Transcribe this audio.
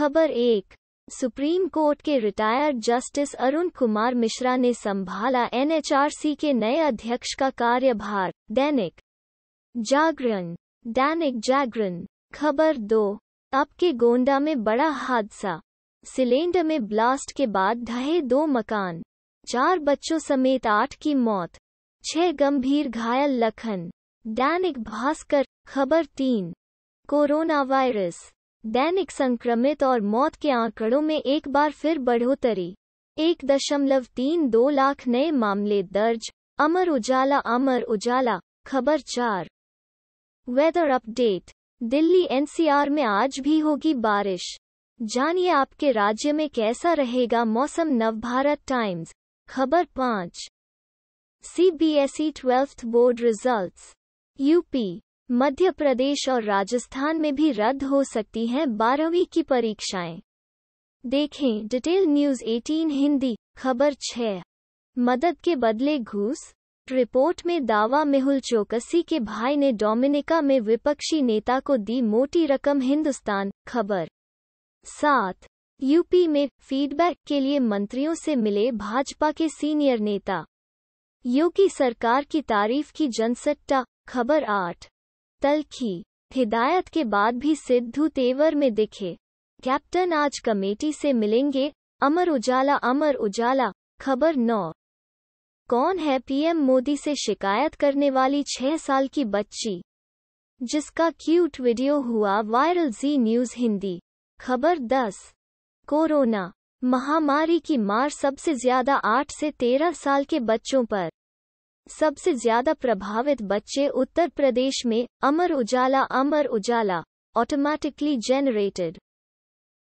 खबर एक supreme court के रिटायर्ड जस्टिस अरुण कुमार मिश्रा ने संभाला एनएचआरसी के नए अध्यक्ष का कार्यभार दैनिक जागरण दैनिक जागरण खबर दो अब के गोंडा में बड़ा हादसा सिलेंडर में ब्लास्ट के बाद ढहे दो मकान चार बच्चों समेत आठ की मौत छह गंभीर घायल लखन दैनिक भास्कर खबर तीन कोरोना वायरस दैनिक संक्रमित और मौत के आंकड़ों में एक बार फिर बढ़ोतरी एक दशमलव तीन दो लाख नए मामले दर्ज अमर उजाला अमर उजाला खबर चार वेदर अपडेट दिल्ली एनसीआर में आज भी होगी बारिश जानिए आपके राज्य में कैसा रहेगा मौसम नवभारत टाइम्स खबर पाँच CBSE twelfth board results UP Madhya Pradesh और राजस्थान में भी रद्द हो सकती हैं बारहवीं की परीक्षाएं देखें डिटेल न्यूज 18 हिंदी खबर 6 मदद के बदले घूस रिपोर्ट में दावा मेहुल चौकसी के भाई ने डोमिनिका में विपक्षी नेता को दी मोटी रकम हिंदुस्तान खबर सात यूपी में फीडबैक के लिए मंत्रियों से मिले भाजपा के सीनियर नेता योगी सरकार की तारीफ की जनसट्टा खबर आठ तलखी हिदायत के बाद भी सिद्धू तेवर में दिखे कैप्टन आज कमेटी से मिलेंगे अमर उजाला अमर उजाला खबर नौ कौन है पीएम मोदी से शिकायत करने वाली छह साल की बच्ची जिसका क्यूट वीडियो हुआ वायरल जी न्यूज हिंदी खबर दस कोरोना महामारी की मार सबसे ज्यादा आठ से तेरह साल के बच्चों पर सबसे ज्यादा प्रभावित बच्चे उत्तर प्रदेश में अमर उजाला अमर उजाला ऑटोमैटिकली जेनरेटेड